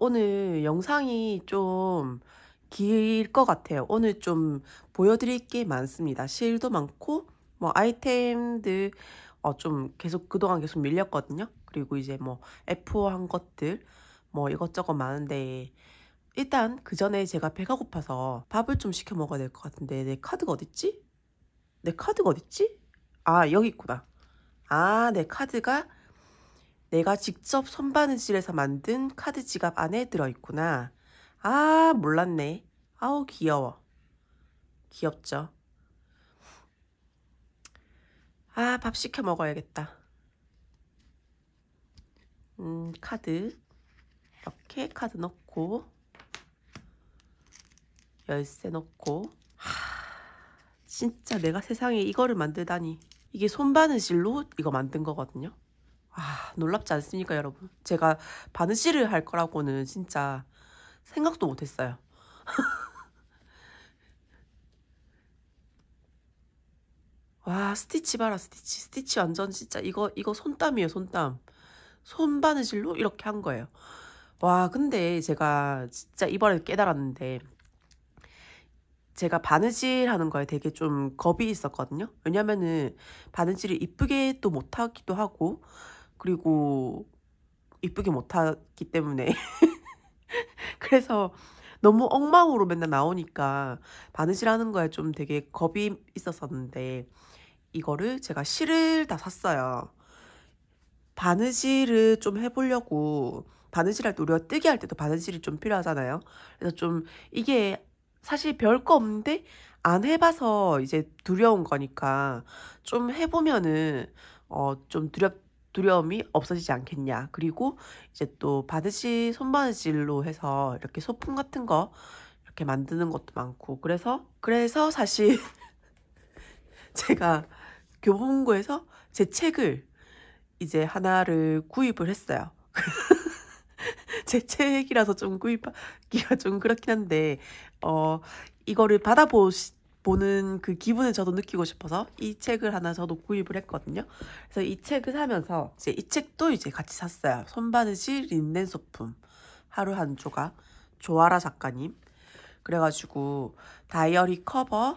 오늘 영상이 좀 길 것 같아요. 오늘 좀 보여드릴 게 많습니다. 실도 많고 뭐 아이템들 어, 좀 계속 그동안 계속 밀렸거든요. 그리고 이제 뭐 F4 한 것들 뭐 이것저것 많은데 일단 그 전에 제가 배가 고파서 밥을 좀 시켜 먹어야 될 것 같은데 내 카드가 어딨지? 내 카드가 어딨지? 아 여기 있구나. 아 내 카드가 내가 직접 손바느질해서 만든 카드 지갑 안에 들어있구나. 아, 몰랐네. 아우, 귀여워. 귀엽죠? 아, 밥 시켜 먹어야겠다. 음, 카드. 이렇게 카드 넣고, 열쇠 넣고, 하, 진짜 내가 세상에 이거를 만들다니. 이게 손바느질로 이거 만든 거거든요. 아, 놀랍지 않습니까, 여러분? 제가 바느질을 할 거라고는 진짜 생각도 못 했어요. 와, 스티치 봐라, 스티치. 스티치 완전 진짜 이거, 이거 손땀이에요, 손땀. 손바느질로 이렇게 한 거예요. 와, 근데 제가 진짜 이번에 깨달았는데, 제가 바느질 하는 거에 되게 좀 겁이 있었거든요. 왜냐면은 바느질을 이쁘게 또 못하기도 하고, 그리고 이쁘게 못하기 때문에 그래서 너무 엉망으로 맨날 나오니까 바느질하는 거에 좀 되게 겁이 있었었는데 이거를 제가 실을 다 샀어요. 바느질을 좀 해보려고 바느질 할때 우리가 뜨게할 때도 바느질이 좀 필요하잖아요. 그래서 좀 이게 사실 별거 없는데 안 해봐서 이제 두려운 거니까 좀 해보면은 어좀 두렵 두려움이 없어지지 않겠냐. 그리고 이제 또 바느질, 손바느질로 해서 이렇게 소품 같은 거 이렇게 만드는 것도 많고. 그래서, 그래서 사실 제가 교보문고에서 제 책을 이제 하나를 구입을 했어요. 제 책이라서 좀 구입하기가 좀 그렇긴 한데, 어, 이거를 받아보시, 보는 그 기분을 저도 느끼고 싶어서 이 책을 하나 저도 구입을 했거든요. 그래서 이 책을 사면서 이제 이 책도 이제 같이 샀어요. 손바느시 린넨 소품 하루 한 조각 조아라 작가님 그래가지고 다이어리 커버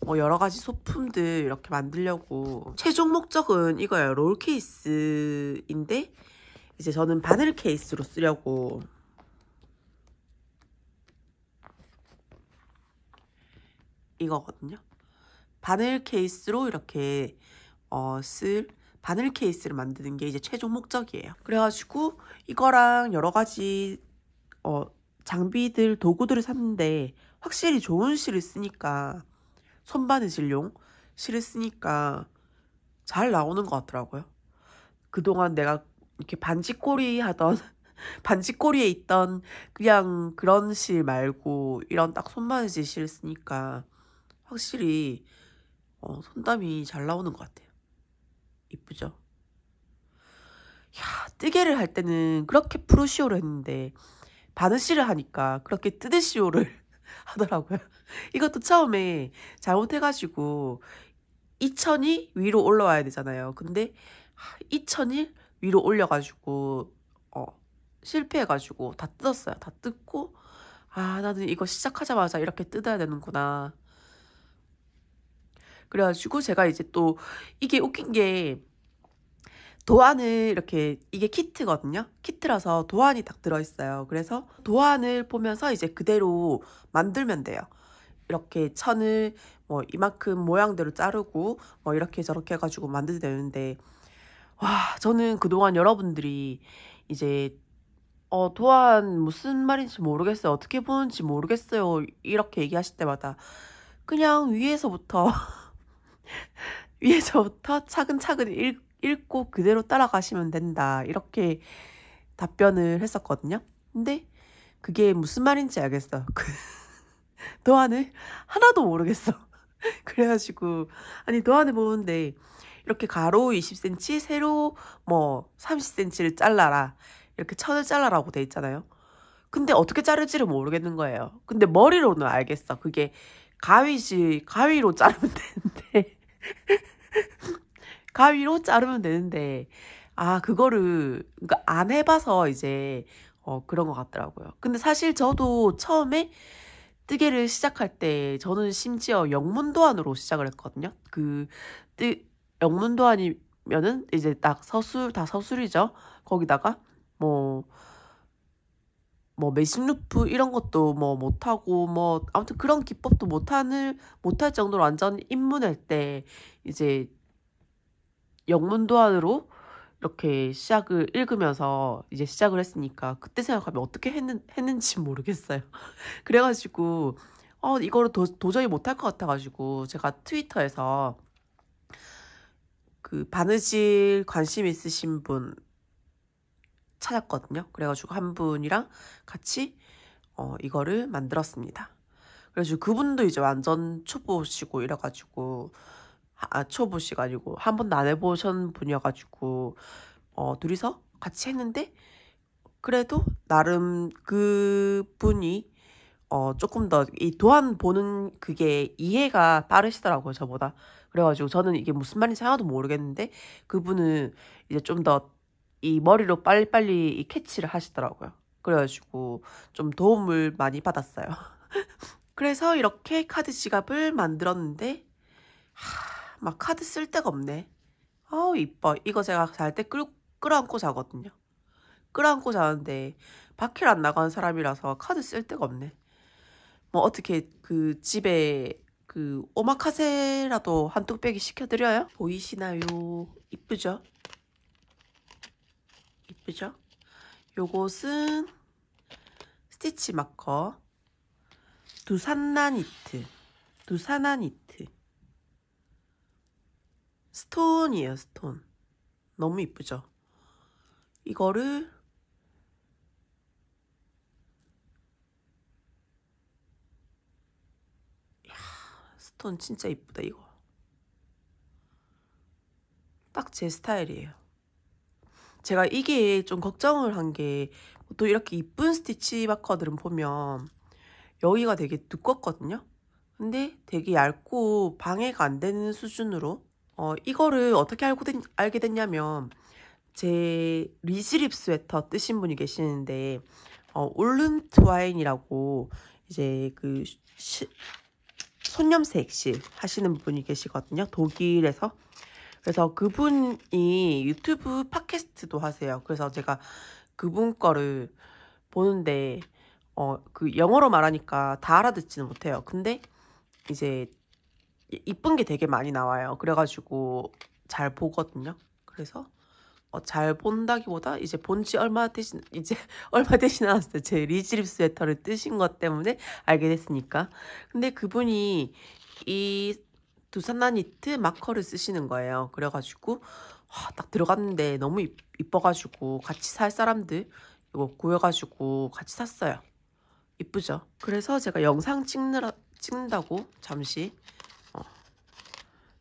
뭐 여러 가지 소품들 이렇게 만들려고 최종 목적은 이거예요. 롤 케이스인데 이제 저는 바늘 케이스로 쓰려고 이거거든요. 바늘 케이스로 이렇게 어, 쓸 바늘 케이스를 만드는 게 이제 최종 목적이에요. 그래가지고 이거랑 여러 가지 어, 장비들, 도구들을 샀는데 확실히 좋은 실을 쓰니까 손바느질용 실을 쓰니까 잘 나오는 것 같더라고요. 그동안 내가 이렇게 반지꼬리 하던 반지꼬리에 있던 그냥 그런 실 말고 이런 딱 손바느질 실을 쓰니까 확실히 어, 손담이잘 나오는 것 같아요. 이쁘죠? 야, 뜨개를 할 때는 그렇게 프로시오를 했는데 바느씨를 하니까 그렇게 뜨드시오를 하더라고요. 이것도 처음에 잘못해가지고 2천이 위로 올라와야 되잖아요. 근데 2천이 위로 올려가지고 어, 실패해가지고 다 뜯었어요. 다 뜯고 아 나는 이거 시작하자마자 이렇게 뜯어야 되는구나 그래가지고 제가 이제 또 이게 웃긴 게 도안을 이렇게 이게 키트거든요. 키트라서 도안이 딱 들어있어요. 그래서 도안을 보면서 이제 그대로 만들면 돼요. 이렇게 천을 뭐 이만큼 모양대로 자르고 뭐 이렇게 저렇게 해가지고 만들게 되는데 와 저는 그동안 여러분들이 이제 어, 도안 무슨 말인지 모르겠어요. 어떻게 보는지 모르겠어요. 이렇게 얘기하실 때마다 그냥 위에서부터 위에서부터 차근차근 읽, 읽고 그대로 따라가시면 된다. 이렇게 답변을 했었거든요. 근데 그게 무슨 말인지 알겠어. 그 도안을 하나도 모르겠어. 그래가지고 아니 도안을 보는데 이렇게 가로 20cm, 세로 뭐 30cm를 잘라라. 이렇게 천을 잘라라고 돼 있잖아요. 근데 어떻게 자를지를 모르겠는 거예요. 근데 머리로는 알겠어. 그게 가위지 가위로 자르면 되는데 가위로 자르면 되는데 아 그거를 그러니까 안 해봐서 이제 어 그런 것 같더라고요. 근데 사실 저도 처음에 뜨개를 시작할 때 저는 심지어 영문도안으로 시작을 했거든요. 그 뜨, 영문도안이면은 이제 딱 서술 다 서술이죠. 거기다가 뭐뭐 메신 루프 이런 것도 뭐 못하고 뭐 아무튼 그런 기법도 못하는 못할 정도로 완전 입문할 때 이제 영문도안으로 이렇게 시작을 읽으면서 이제 시작을 했으니까 그때 생각하면 어떻게 했는, 했는지 모르겠어요. 그래가지고 어 이거를 도, 도저히 못할 것 같아가지고 제가 트위터에서 그 바느질 관심 있으신 분 찾았거든요. 그래가지고 한 분이랑 같이 어, 이거를 만들었습니다. 그래서 그분도 이제 완전 초보시고 이래가지고 아 초보시가 아니고 한 번도 안 해보신 분이어가지고 어 둘이서 같이 했는데 그래도 나름 그분이 어 조금 더 이 도안 보는 그게 이해가 빠르시더라고요 저보다 그래가지고 저는 이게 무슨 말인지 하나도 모르겠는데 그분은 이제 좀더 이 머리로 빨리빨리 이 캐치를 하시더라고요. 그래가지고 좀 도움을 많이 받았어요. 그래서 이렇게 카드 지갑을 만들었는데 하, 막 카드 쓸 데가 없네. 아우 이뻐. 이거 제가 잘 때 끌어안고 자거든요. 끌어안고 자는데 밖에 안 나가는 사람이라서 카드 쓸 데가 없네. 뭐 어떻게 그 집에 그 오마카세라도 한 뚝배기 시켜드려요? 보이시나요? 이쁘죠? 예쁘죠? 요것은 스티치 마커 두산나 니트 두산나 니트 스톤이에요 스톤 너무 이쁘죠? 이거를 야, 스톤 진짜 이쁘다 이거 딱 제 스타일이에요 제가 이게 좀 걱정을 한 게 또 이렇게 이쁜 스티치 마커들은 보면 여기가 되게 두껍거든요. 근데 되게 얇고 방해가 안 되는 수준으로 어, 이거를 어떻게 알고 된, 알게 됐냐면 제 리즈립 스웨터 뜨신 분이 계시는데 어, 올른 트와인이라고 이제 그 시, 손염색 실 하시는 분이 계시거든요. 독일에서 그래서 그분이 유튜브 팟캐스트도 하세요. 그래서 제가 그분 거를 보는데 어 그 영어로 말하니까 다 알아듣지는 못해요. 근데 이제 이쁜 게 되게 많이 나와요. 그래가지고 잘 보거든요. 그래서 어, 잘 본다기보다 이제 본지 얼마 되신 이제 얼마 되신 않았어요. 제 리즈립 스웨터를 뜨신 것 때문에 알게 됐으니까. 근데 그분이 이 두산나니트 마커를 쓰시는 거예요. 그래가지고 와, 딱 들어갔는데 너무 이뻐가지고 같이 살 사람들 이거 구해가지고 같이 샀어요. 이쁘죠? 그래서 제가 영상 찍느라, 찍는다고 잠시 어,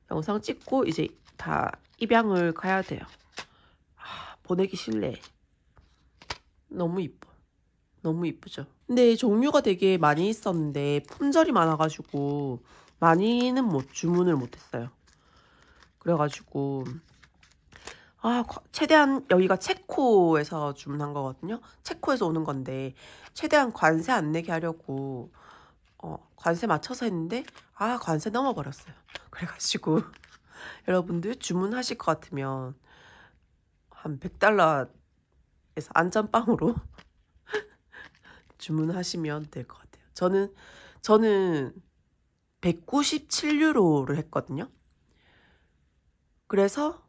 영상 찍고 이제 다 입양을 가야 돼요. 아, 보내기 싫네. 너무 이뻐. 너무 이쁘죠? 근데 종류가 되게 많이 있었는데 품절이 많아가지고 많이는 못 주문을 못했어요. 그래가지고 아 최대한 여기가 체코에서 주문한 거거든요. 체코에서 오는 건데 최대한 관세 안 내게 하려고 어, 관세 맞춰서 했는데 아 관세 넘어버렸어요. 그래가지고 여러분들 주문하실 것 같으면 한 100달러에서 안전빵으로 주문하시면 될 것 같아요. 저는 저는 197유로를 했거든요. 그래서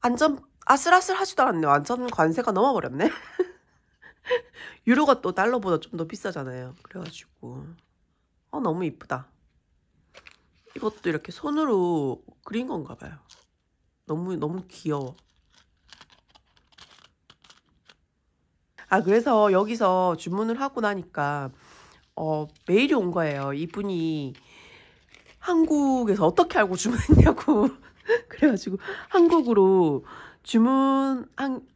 안전 아슬아슬하지도 않네요. 안전 관세가 넘어버렸네. 유로가 또 달러보다 좀 더 비싸잖아요. 그래가지고 어 너무 이쁘다. 이것도 이렇게 손으로 그린 건가 봐요. 너무 너무 귀여워. 아 그래서 여기서 주문을 하고 나니까 어, 메일이 온 거예요. 이분이 한국에서 어떻게 알고 주문했냐고. 그래가지고 한국으로 주문, 한,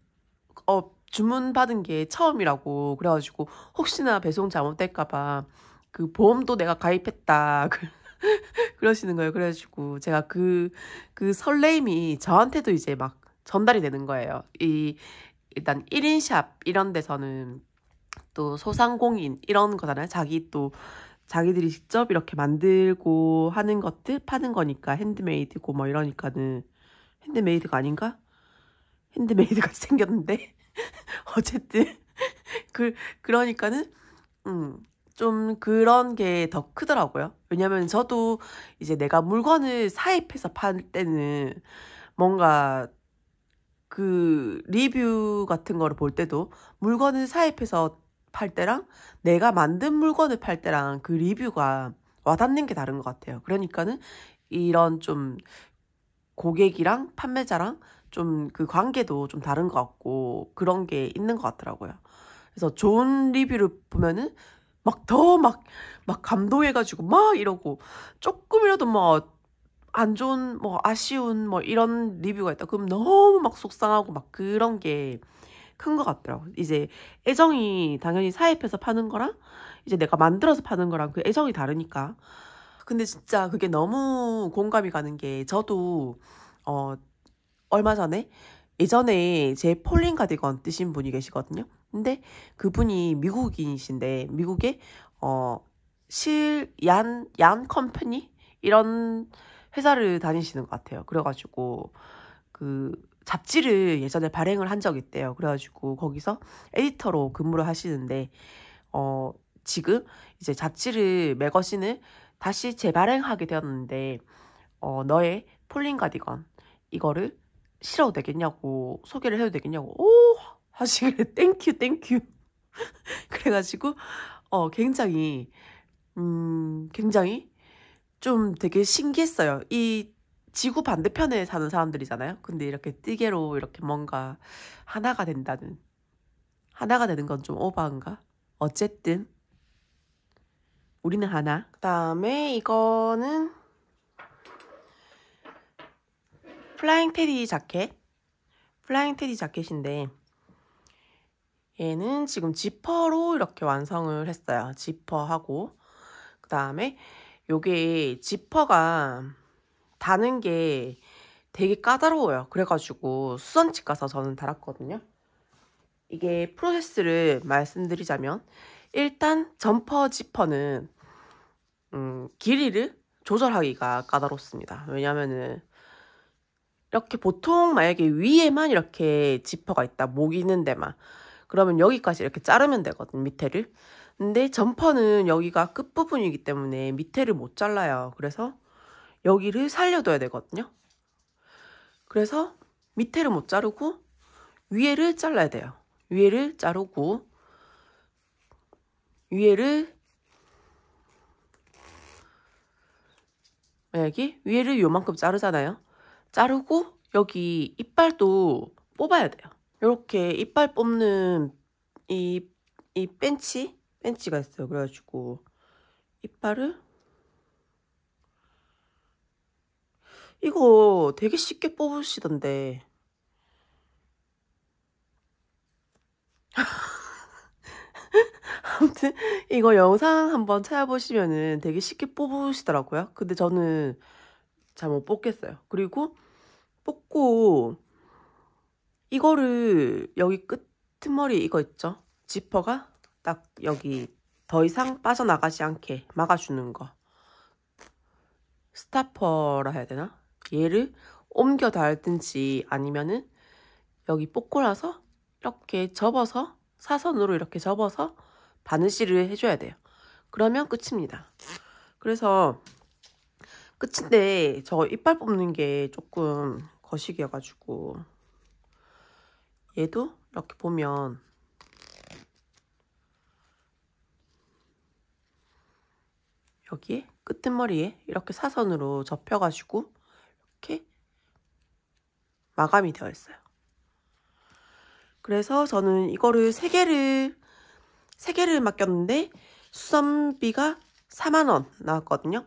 어, 주문 받은 게 처음이라고. 그래가지고 혹시나 배송 잘못될까봐 그 보험도 내가 가입했다. 그, 그러시는 거예요. 그래가지고 제가 그, 그 설레임이 저한테도 이제 막 전달이 되는 거예요. 이, 일단 1인샵 이런 데서는 또 소상공인 이런 거잖아요. 자기 또 자기들이 직접 이렇게 만들고 하는 것들 파는 거니까 핸드메이드고 뭐 이러니까는 핸드메이드가 아닌가? 핸드메이드가 생겼는데 어쨌든 그 그러니까는 음. 좀 그런 게 더 크더라고요. 왜냐면 저도 이제 내가 물건을 사입해서 팔 때는 뭔가 그 리뷰 같은 거를 볼 때도 물건을 사입해서 팔 때랑 내가 만든 물건을 팔 때랑 그 리뷰가 와닿는 게 다른 것 같아요. 그러니까는 이런 좀 고객이랑 판매자랑 좀 그 관계도 좀 다른 것 같고 그런 게 있는 것 같더라고요. 그래서 좋은 리뷰를 보면은 막 더 막 막 감동해가지고 막 이러고 조금이라도 뭐 안 좋은 뭐 아쉬운 뭐 이런 리뷰가 있다. 그럼 너무 막 속상하고 막 그런 게 큰것 같더라고. 이제 애정이 당연히 사입해서 파는 거랑 이제 내가 만들어서 파는 거랑 그 애정이 다르니까. 근데 진짜 그게 너무 공감이 가는 게 저도 어 얼마 전에 예전에 제 폴린 가디건 뜨신 분이 계시거든요. 근데 그분이 미국인이신데 미국의 어 실얀 얀 컴퍼니 이런 회사를 다니시는 것 같아요. 그래가지고 그 잡지를 예전에 발행을 한 적이 있대요. 그래가지고 거기서 에디터로 근무를 하시는데 어 지금 이제 잡지를 매거진을 다시 재발행하게 되었는데 어 너의 폴링 가디건 이거를 실어도 되겠냐고 소개를 해도 되겠냐고 오 하시길래 땡큐 땡큐 그래가지고 어 굉장히 음 굉장히 좀 되게 신기했어요. 이 지구 반대편에 사는 사람들이잖아요. 근데 이렇게 뜨개로 이렇게 뭔가 하나가 된다는 하나가 되는 건 좀오바한가 어쨌든 우리는 하나. 그다음에 이거는 플라잉 테디 자켓. 플라잉 테디 자켓인데 얘는 지금 지퍼로 이렇게 완성을 했어요. 지퍼하고 그다음에 요게 지퍼가 다는 게 되게 까다로워요. 그래가지고 수선집 가서 저는 달았거든요. 이게 프로세스를 말씀드리자면 일단 점퍼 지퍼는 음, 길이를 조절하기가 까다롭습니다. 왜냐면은 이렇게 보통 만약에 위에만 이렇게 지퍼가 있다. 목 있는 데만. 그러면 여기까지 이렇게 자르면 되거든, 밑에를. 근데 점퍼는 여기가 끝부분이기 때문에 밑에를 못 잘라요. 그래서 여기를 살려둬야 되거든요. 그래서 밑에를 못 자르고 위에를 잘라야 돼요. 위에를 자르고 위에를 여기 위에를 요만큼 자르잖아요. 자르고 여기 이빨도 뽑아야 돼요. 이렇게 이빨 뽑는 이, 이 벤치? 벤치가 있어요. 그래가지고 이빨을 이거 되게 쉽게 뽑으시던데. 아무튼 이거 영상 한번 찾아보시면은 되게 쉽게 뽑으시더라고요. 근데 저는 잘 못 뽑겠어요. 그리고 뽑고 이거를 여기 끝머리 이거 있죠? 지퍼가 딱 여기 더 이상 빠져나가지 않게 막아주는 거. 스타퍼라 해야 되나? 얘를 옮겨 닿든지 아니면은 여기 뽑고라서 이렇게 접어서 사선으로 이렇게 접어서 바느질을 해줘야 돼요. 그러면 끝입니다. 그래서 끝인데 저 이빨 뽑는 게 조금 거시기여가지고 얘도 이렇게 보면 여기에 끝머리에 이렇게 사선으로 접혀가지고 이렇게 마감이 되어 있어요. 그래서 저는 이거를 3개를 3개를 맡겼는데 수선비가 4만원 나왔거든요.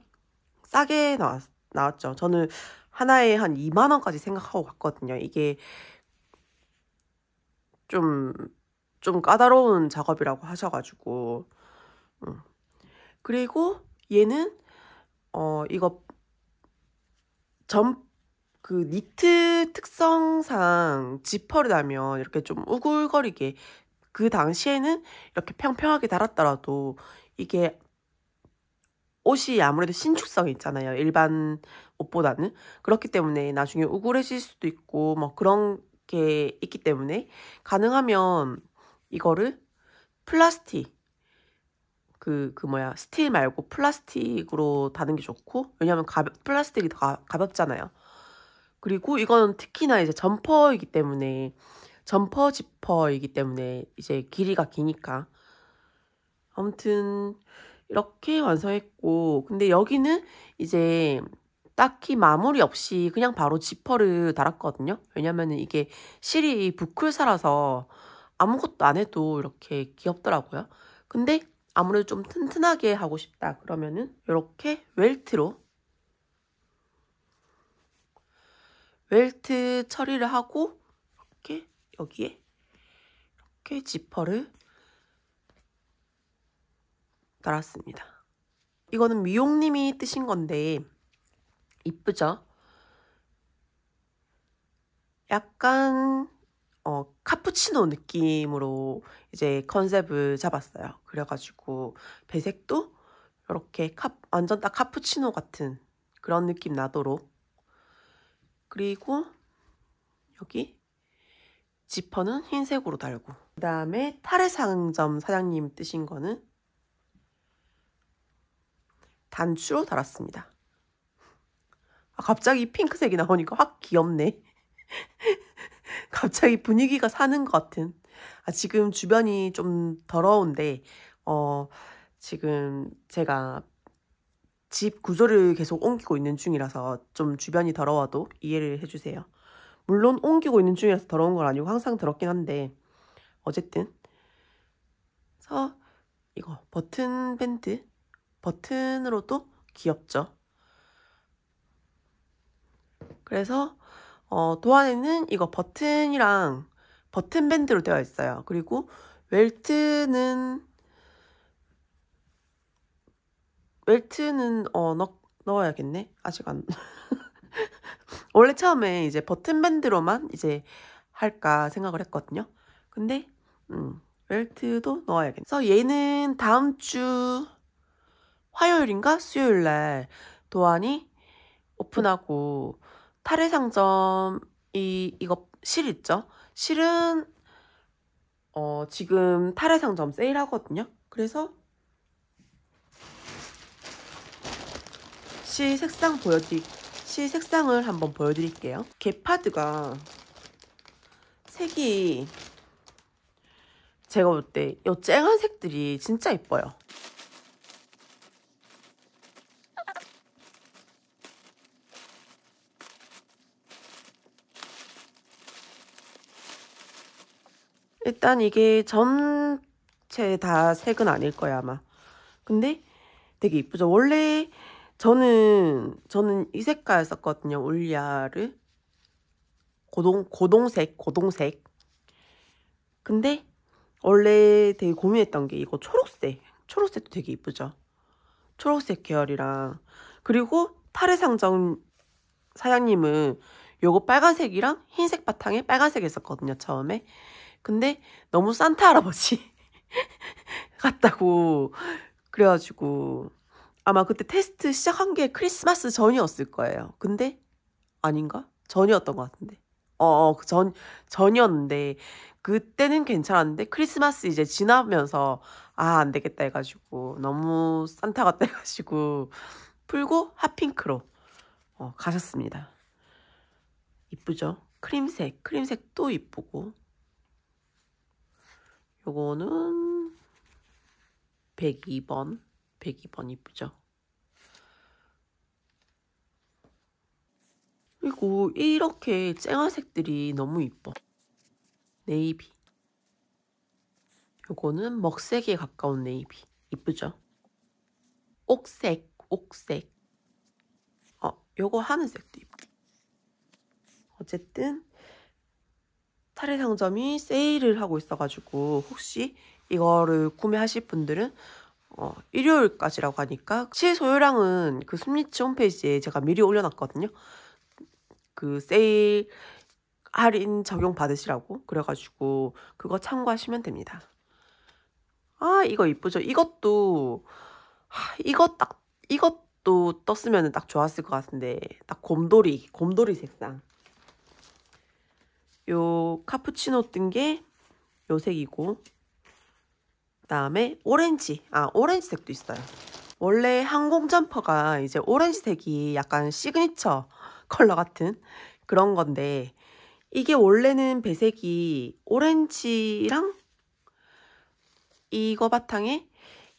싸게 나왔, 나왔죠. 저는 하나에 한 2만원까지 생각하고 갔거든요. 이게 좀, 좀 까다로운 작업이라고 하셔가지고. 음. 그리고 얘는, 어, 이거 점, 그 니트 특성상 지퍼를 달면 이렇게 좀 우글거리게 그 당시에는 이렇게 평평하게 달았더라도 이게 옷이 아무래도 신축성이 있잖아요. 일반 옷보다는. 그렇기 때문에 나중에 우글해질 수도 있고 뭐 그런 게 있기 때문에 가능하면 이거를 플라스틱 그, 그 뭐야, 스틸 말고 플라스틱으로 다는 게 좋고, 왜냐면 하가 플라스틱이 더 가, 가볍잖아요. 그리고 이건 특히나 이제 점퍼이기 때문에 점퍼 지퍼이기 때문에 이제 길이가 기니까 아무튼 이렇게 완성했고 근데 여기는 이제 딱히 마무리 없이 그냥 바로 지퍼를 달았거든요. 왜냐면은 이게 실이 부클사라서 아무것도 안 해도 이렇게 귀엽더라고요. 근데 아무래도 좀 튼튼하게 하고 싶다 그러면은 이렇게 웰트로 웰트 처리를 하고 이렇게 여기에 이렇게 지퍼를 달았습니다. 이거는 미용님이 뜨신 건데 이쁘죠? 약간 어, 카푸치노 느낌으로 이제 컨셉을 잡았어요. 그래가지고 배색도 이렇게 카, 완전 딱 카푸치노 같은 그런 느낌 나도록 그리고 여기 지퍼는 흰색으로 달고 그 다음에 탈의 상점 사장님 뜨신 거는 단추로 달았습니다. 아, 갑자기 핑크색이 나오니까 확 귀엽네. 갑자기 분위기가 사는 것 같은. 아, 지금 주변이 좀 더러운데, 어, 지금 제가 집 구조를 계속 옮기고 있는 중이라서 좀 주변이 더러워도 이해를 해주세요. 물론 옮기고 있는 중이라서 더러운 건 아니고 항상 더럽긴 한데 어쨌든 서 이거 버튼 밴드 버튼으로도 귀엽죠. 그래서 어, 도안에는 이거 버튼이랑 버튼 밴드로 되어 있어요. 그리고 웰트는 웰트는 어 넣, 넣어야겠네. 아직 안. 원래 처음에 이제 버튼 밴드로만 이제 할까 생각을 했거든요. 근데 음, 웰트도 넣어야겠네. 그래서 얘는 다음 주 화요일인가 수요일 날 도안이 오픈하고 탈의 상점 이 이거 실 있죠? 실은 어 지금 탈의 상점 세일하거든요. 그래서 시 색상 보여드릴 실 색상을 한번 보여드릴게요. 개파드가 색이 제가 볼 때 이 쨍한 색들이 진짜 예뻐요. 일단 이게 전체 다 색은 아닐 거야 아마. 근데 되게 이쁘죠. 원래 저는 저는 이 색깔 썼거든요. 울리아를 고동 고동색 고동색. 근데 원래 되게 고민했던 게 이거 초록색 초록색도 되게 이쁘죠. 초록색 계열이랑 그리고 탈의 상정 사장님은 요거 빨간색이랑 흰색 바탕에 빨간색 했었거든요 처음에. 근데 너무 산타 할아버지 같다고 그래가지고 아마 그때 테스트 시작한 게 크리스마스 전이었을 거예요. 근데 아닌가? 전이었던 것 같은데. 어, 어 그 전, 전이었는데, 그때는 괜찮았는데, 크리스마스 이제 지나면서, 아, 안 되겠다 해가지고, 너무 산타 같다 해가지고, 풀고 핫핑크로, 어, 가셨습니다. 이쁘죠? 크림색, 크림색 또 이쁘고. 요거는, 102번. 102번 이쁘죠? 그리고 이렇게 쨍화색들이 너무 이뻐. 네이비. 요거는 먹색에 가까운 네이비. 이쁘죠? 옥색, 옥색. 어, 요거 하늘색도 이쁘. 어쨌든 탈의 상점이 세일을 하고 있어가지고 혹시 이거를 구매하실 분들은 어, 일요일까지라고 하니까 실소요량은 그 숨리치 홈페이지에 제가 미리 올려놨거든요. 그 세일 할인 적용 받으시라고 그래가지고 그거 참고하시면 됩니다. 아 이거 이쁘죠? 이것도 하, 이거 딱 이것도 떴으면 딱 좋았을 것 같은데 딱 곰돌이 곰돌이 색상 요 카푸치노 뜬 게요 색이고 다음에 오렌지. 아, 오렌지색도 있어요. 원래 항공 점퍼가 이제 오렌지색이 약간 시그니처 컬러 같은 그런 건데 이게 원래는 배색이 오렌지랑 이거 바탕에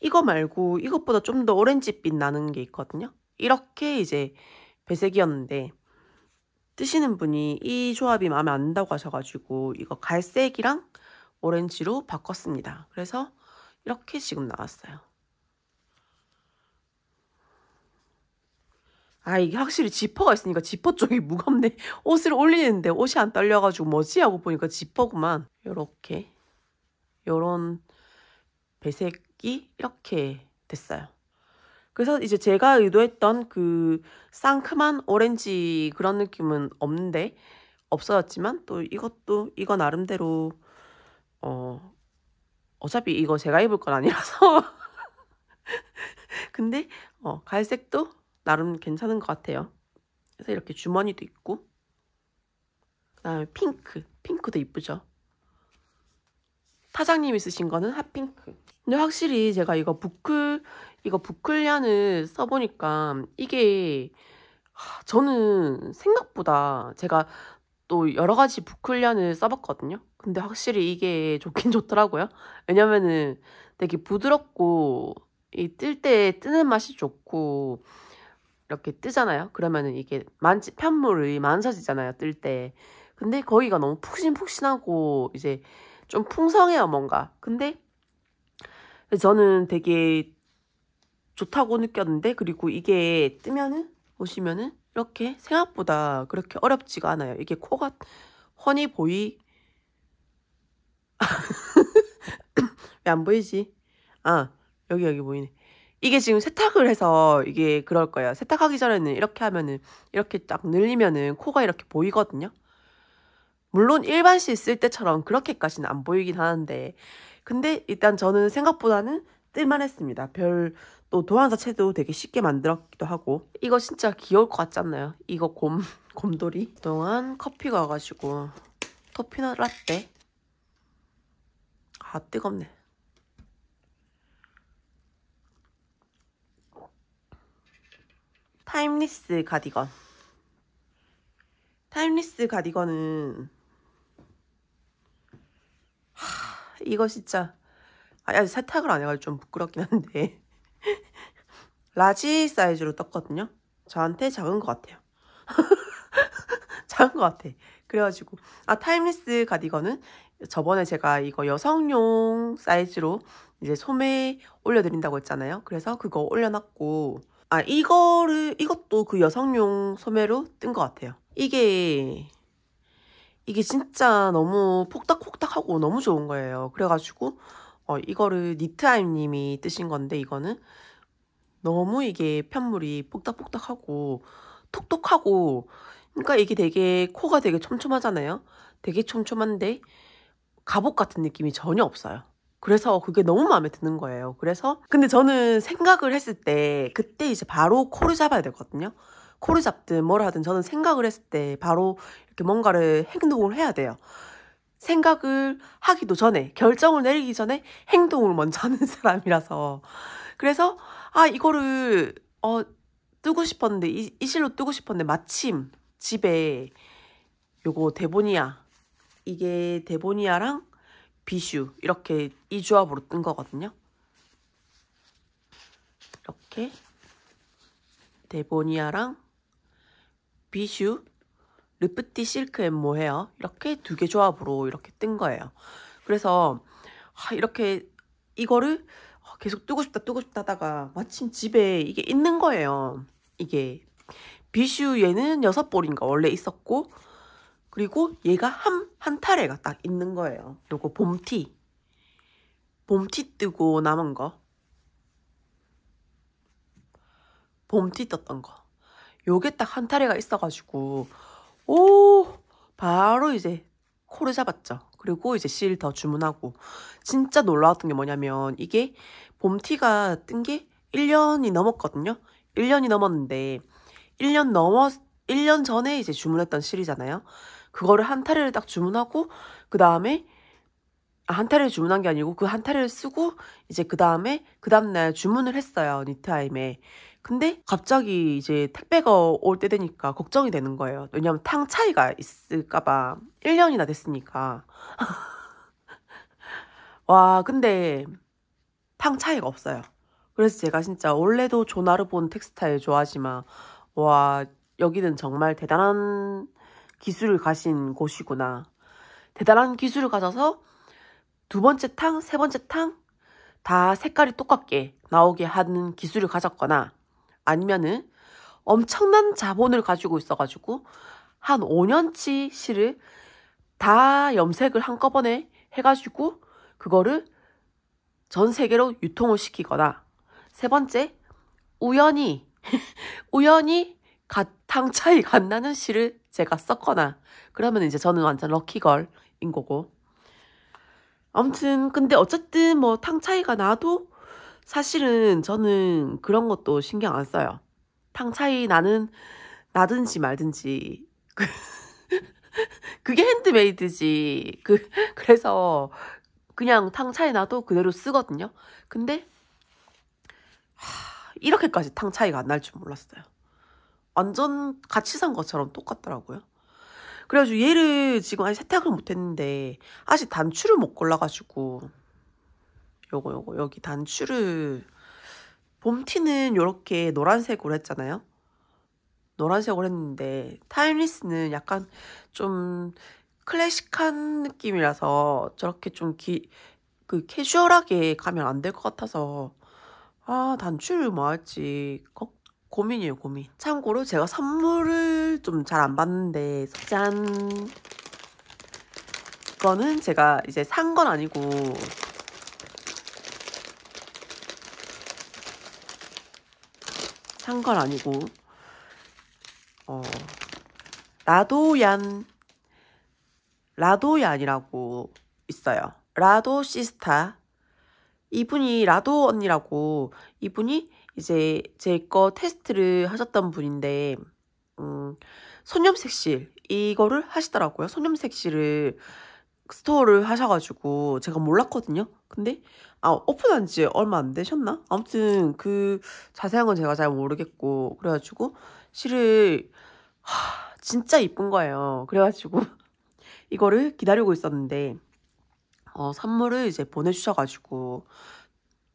이거 말고 이것보다 좀 더 오렌지빛 나는 게 있거든요. 이렇게 이제 배색이었는데 뜨시는 분이 이 조합이 마음에 안 든다고 하셔가지고 이거 갈색이랑 오렌지로 바꿨습니다. 그래서 이렇게 지금 나왔어요. 아 이게 확실히 지퍼가 있으니까 지퍼 쪽이 무겁네. 옷을 올리는데 옷이 안 딸려가지고 뭐지 하고 보니까 지퍼구만. 요렇게 요런 배색이 이렇게 됐어요. 그래서 이제 제가 의도했던 그 상큼한 오렌지 그런 느낌은 없는데 없어졌지만 또 이것도 이거 나름대로 어 어차피 이거 제가 입을 건 아니라서 근데 어, 갈색도 나름 괜찮은 것 같아요 그래서 이렇게 주머니도 있고 그 다음에 핑크 핑크도 이쁘죠 사장님이 쓰신 거는 핫핑크 근데 확실히 제가 이거 부클 이거 부클리안을 써보니까 이게 저는 생각보다 제가 또 여러 가지 부클리안을 써봤거든요 근데 확실히 이게 좋긴 좋더라고요. 왜냐면은 되게 부드럽고 이 뜰 때 뜨는 맛이 좋고 이렇게 뜨잖아요. 그러면은 이게 만 편물이 만사지잖아요. 뜰 때. 근데 거기가 너무 푹신푹신하고 이제 좀 풍성해요 뭔가. 근데 저는 되게 좋다고 느꼈는데 그리고 이게 뜨면은 보시면은 이렇게 생각보다 그렇게 어렵지가 않아요. 이게 코가 훤히 보이 왜안 보이지? 아, 여기, 여기 보이네. 이게 지금 세탁을 해서 이게 그럴 거예요. 세탁하기 전에는 이렇게 하면은, 이렇게 딱 늘리면은 코가 이렇게 보이거든요? 물론 일반 시쓸 때처럼 그렇게까지는 안 보이긴 하는데, 근데 일단 저는 생각보다는 뜰만했습니다. 별, 또 도안 자체도 되게 쉽게 만들었기도 하고. 이거 진짜 귀여울 것 같지 않나요? 이거 곰, 곰돌이. 그동안 커피가 와가지고, 토피넛 라떼 아 뜨겁네 타임리스 가디건 타임리스 가디건은 하, 이거 진짜 아니 세탁을 안 해가지고 좀 부끄럽긴 한데 라지 사이즈로 떴거든요 저한테 작은 것 같아요 작은 것 같아 그래가지고 아 타임리스 가디건은 저번에 제가 이거 여성용 사이즈로 이제 소매 올려드린다고 했잖아요. 그래서 그거 올려놨고 아 이거를 이것도 그 여성용 소매로 뜬 것 같아요. 이게 이게 진짜 너무 폭닥폭닥하고 너무 좋은 거예요. 그래가지고 어, 이거를 니트아임님이 뜨신 건데 이거는 너무 이게 편물이 폭닥폭닥하고 톡톡하고 그러니까 이게 되게 코가 되게 촘촘하잖아요. 되게 촘촘한데 갑옷 같은 느낌이 전혀 없어요. 그래서 그게 너무 마음에 드는 거예요. 그래서 근데 저는 생각을 했을 때 그때 이제 바로 코를 잡아야 되거든요. 코를 잡든 뭘 하든 저는 생각을 했을 때 바로 이렇게 뭔가를 행동을 해야 돼요. 생각을 하기도 전에 결정을 내리기 전에 행동을 먼저 하는 사람이라서 그래서 아 이거를 어 뜨고 싶었는데 이, 이 실로 뜨고 싶었는데 마침 집에 요거 대본이야 이게 데보니아랑 비슈 이렇게 이 조합으로 뜬 거거든요. 이렇게 데보니아랑 비슈 르프티 실크 앤 모헤어 이렇게 두 개 조합으로 이렇게 뜬 거예요. 그래서 이렇게 이거를 계속 뜨고 싶다 뜨고 싶다 하다가 마침 집에 이게 있는 거예요. 이게 비슈 얘는 여섯 볼인가 원래 있었고 그리고 얘가 한, 한 타래가 딱 있는 거예요. 요거 봄티. 봄티 뜨고 남은 거. 봄티 떴던 거. 요게 딱 한 타래가 있어가지고, 오! 바로 이제 코를 잡았죠. 그리고 이제 실 더 주문하고. 진짜 놀라웠던 게 뭐냐면, 이게 봄티가 뜬 게 1년이 넘었거든요. 1년이 넘었는데, 1년 넘었, 1년 전에 이제 주문했던 실이잖아요. 그거를 한 타리를 딱 주문하고 그 다음에 아, 한 타리를 주문한 게 아니고 그 한 타리를 쓰고 이제 그 다음에 그 다음날 주문을 했어요 니트아임에 근데 갑자기 이제 택배가 올 때 되니까 걱정이 되는 거예요 왜냐면 탕 차이가 있을까봐 1년이나 됐으니까 와 근데 탕 차이가 없어요 그래서 제가 진짜 원래도 조나르본 텍스타일 좋아하지만 와 여기는 정말 대단한 기술을 가신 곳이구나. 대단한 기술을 가져서 두 번째 탕, 세 번째 탕 다 색깔이 똑같게 나오게 하는 기술을 가졌거나 아니면은 엄청난 자본을 가지고 있어가지고 한 5년치 실을 다 염색을 한꺼번에 해가지고 그거를 전 세계로 유통을 시키거나 세 번째 우연히 우연히 탕차이 안 나는 시를 제가 썼거나 그러면 이제 저는 완전 럭키걸인 거고 아무튼 근데 어쨌든 뭐 탕차이가 나도 사실은 저는 그런 것도 신경 안 써요 탕차이 나는 나든지 말든지 그, 그게 핸드메이드지 그 그래서 그냥 탕차이 나도 그대로 쓰거든요 근데 하, 이렇게까지 탕차이가 안 날 줄 몰랐어요 완전 같이 산 것처럼 똑같더라고요. 그래가지고 얘를 지금 아직 세탁을 못했는데 아직 단추를 못 골라가지고 요거 요거 여기 단추를 봄티는 요렇게 노란색으로 했잖아요. 노란색으로 했는데 타임리스는 약간 좀 클래식한 느낌이라서 저렇게 좀 기, 그 캐주얼하게 가면 안 될 것 같아서 아 단추를 뭐 할지 걱 고민이에요, 고민. 참고로 제가 선물을 좀 잘 안 받는데, 짠! 이거는 제가 이제 산 건 아니고, 산 건 아니고, 어, 라도얀, 라도얀이라고 있어요. 라도 시스타. 이분이 라도 언니라고, 이분이 이제 제 거 테스트를 하셨던 분인데 음, 손염색실 이거를 하시더라고요. 손염색실을 스토어를 하셔가지고 제가 몰랐거든요. 근데 아 오픈한 지 얼마 안 되셨나? 아무튼 그 자세한 건 제가 잘 모르겠고 그래가지고 실을 하, 진짜 이쁜 거예요. 그래가지고 이거를 기다리고 있었는데 어, 선물을 이제 보내주셔가지고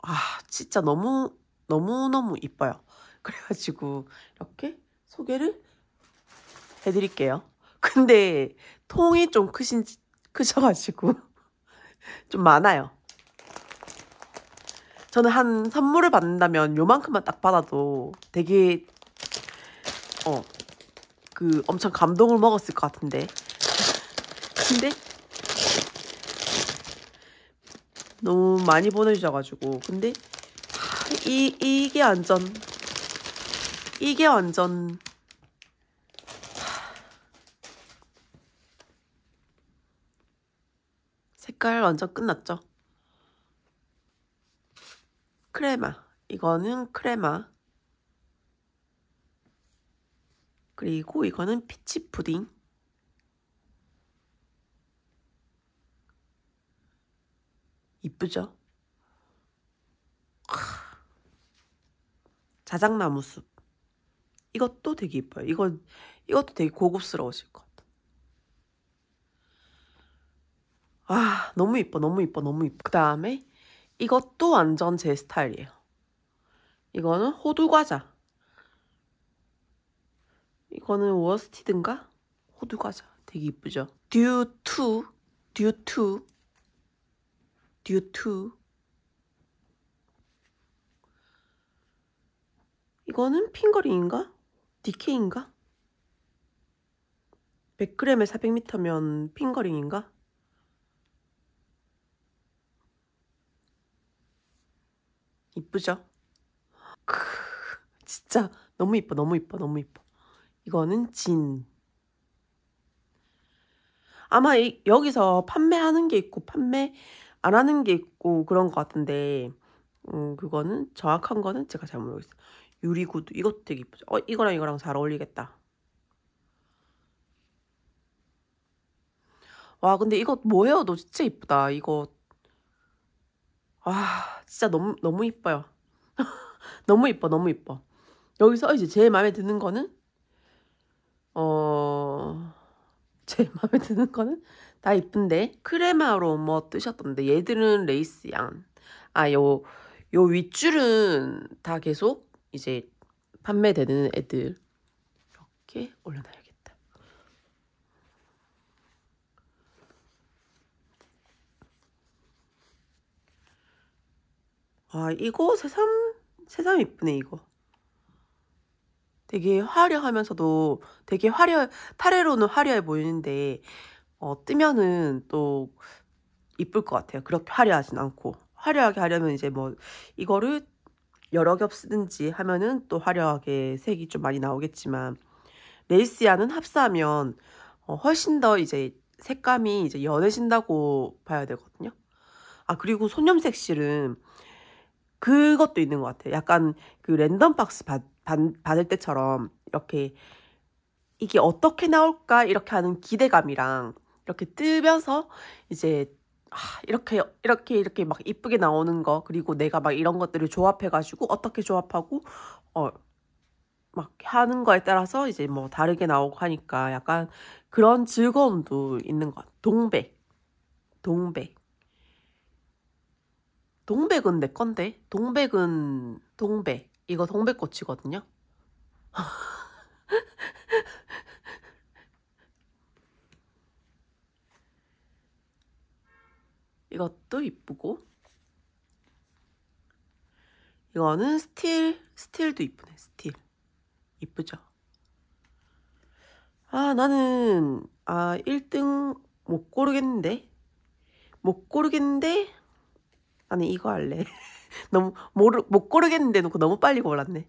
아 진짜 너무 너무너무 이뻐요. 그래가지고 이렇게 소개를 해드릴게요. 근데 통이 좀 크신, 크셔가지고 좀 많아요. 저는 한 선물을 받는다면 요만큼만 딱 받아도 되게 어, 그 엄청 감동을 먹었을 것 같은데. 근데 너무 많이 보내주셔가지고 근데 이, 이게 완전 이게 완전 색깔 완전 끝났죠? 크레마 이거는 크레마 그리고 이거는 피치 푸딩 이쁘죠? 자작나무 숲. 이것도 되게 이뻐요. 이건, 이것도 되게 고급스러우실 것 같아. 아, 너무 이뻐, 너무 이뻐, 너무 이뻐. 그 다음에 이것도 완전 제 스타일이에요. 이거는 호두과자. 이거는 워스티든가? 호두과자. 되게 이쁘죠? 듀투, 듀투, 듀투. 이거는 핑거링인가? 디케인가? 100g에 400m면 핑거링인가? 이쁘죠? 크, 진짜 너무 이뻐 너무 이뻐 너무 이뻐 이거는 진 아마 이, 여기서 판매하는 게 있고 판매 안 하는 게 있고 그런 것 같은데 음, 그거는 정확한 거는 제가 잘 모르겠어요 유리구두 이것도 되게 이쁘죠 어 이거랑 이거랑 잘 어울리겠다 와 근데 이거 뭐예요 너 진짜 이쁘다 이거 와 진짜 너무 너무 이뻐요 너무 이뻐 너무 이뻐 여기서 이제 제일 마음에 드는 거는 어 제일 마음에 드는 거는 다 이쁜데 크레마로 뭐 뜨셨던데 얘들은 레이스 양아 요 요 윗줄은 다 계속 이제 판매되는 애들 이렇게 올려놔야겠다. 아 이거 새삼 새삼 이쁘네 이거. 되게 화려하면서도 되게 화려 타레로는 화려해 보이는데 어, 뜨면은 또 이쁠 것 같아요. 그렇게 화려하진 않고 화려하게 하려면 이제 뭐 이거를 여러 겹 쓰든지 하면은 또 화려하게 색이 좀 많이 나오겠지만 레이스야는 합사하면 어, 훨씬 더 이제 색감이 이제 연해진다고 봐야 되거든요. 아 그리고 손염색 실은 그것도 있는 것 같아요. 약간 그 랜덤 박스 받, 받, 받을 때처럼 이렇게 이게 어떻게 나올까 이렇게 하는 기대감이랑 이렇게 뜨면서 이제 아, 이렇게 이렇게 이렇게 막 이쁘게 나오는 거 그리고 내가 막 이런 것들을 조합해가지고 어떻게 조합하고 어 막 하는 거에 따라서 이제 뭐 다르게 나오고 하니까 약간 그런 즐거움도 있는 것 같아. 동백, 동백. 동백은 내 건데 동백은 동백 이거 동백꽃이거든요. 이것도 이쁘고 이거는 스틸, 스틸도 이쁘네, 스틸. 이쁘죠? 아, 나는, 아, 1등 못 고르겠는데? 못 고르겠는데? 아니, 이거 할래. 너무, 모르, 못 고르겠는데 놓고 너무 빨리 골랐네.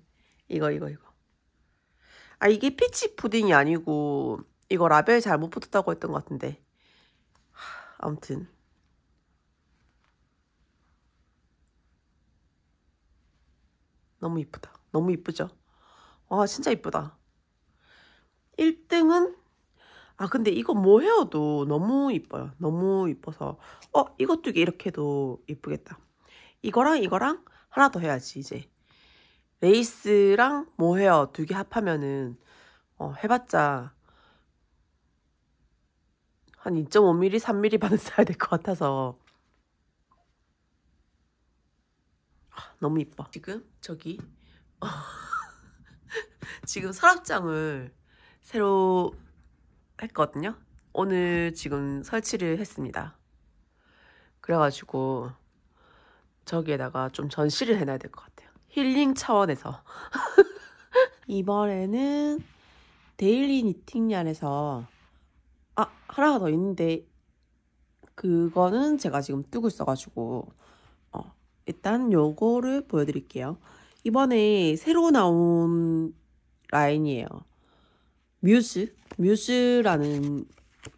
이거, 이거, 이거. 아, 이게 피치 푸딩이 아니고, 이거 라벨 잘못 붙었다고 했던 것 같은데. 하, 아무튼. 너무 이쁘다. 너무 이쁘죠? 와 진짜 이쁘다. 1등은 아 근데 이거 뭐해어도 너무 이뻐요. 너무 이뻐서 어 이것도 이렇게 해도 이쁘겠다. 이거랑 이거랑 하나 더 해야지 이제. 레이스랑 모헤어 뭐 두개 합하면은 어, 해봤자 한 2.5mm, 3mm 반은 써야 될 것 같아서 너무 이뻐 지금 저기 어, 지금 서랍장을 새로 했거든요 오늘 지금 설치를 했습니다 그래가지고 저기에다가 좀 전시를 해놔야 될 것 같아요 힐링 차원에서 이번에는 데일리 니팅얀에서 아 하나가 더 있는데 그거는 제가 지금 뜨고 있어가지고 일단 요거를 보여드릴게요. 이번에 새로 나온 라인이에요. 뮤즈? 뮤즈라는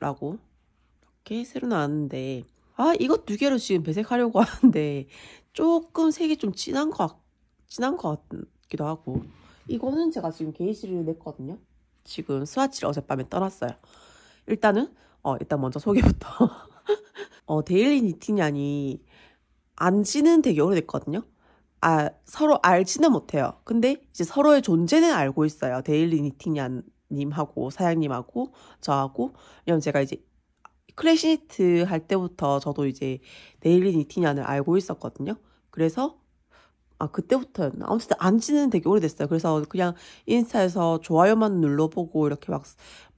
라고 이렇게 새로 나왔는데 아 이것 두 개로 지금 배색하려고 하는데 조금 색이 좀 진한 것 같, 진한 것 같기도 하고 이거는 제가 지금 게이지를 냈거든요. 지금 스와치를 어젯밤에 떠났어요. 일단은 어 일단 먼저 소개부터 어 데일리 니티냐니 안 지는 되게 오래됐거든요. 아, 서로 알지는 못해요. 근데 이제 서로의 존재는 알고 있어요. 데일리 니팅님하고 사장님하고 저하고. 왜냐면 제가 이제 클래시니트 할 때부터 저도 이제 데일리 니팅이을 알고 있었거든요. 그래서 아 그때부터였나 아무튼 안지는 되게 오래됐어요. 그래서 그냥 인스타에서 좋아요만 눌러보고 이렇게 막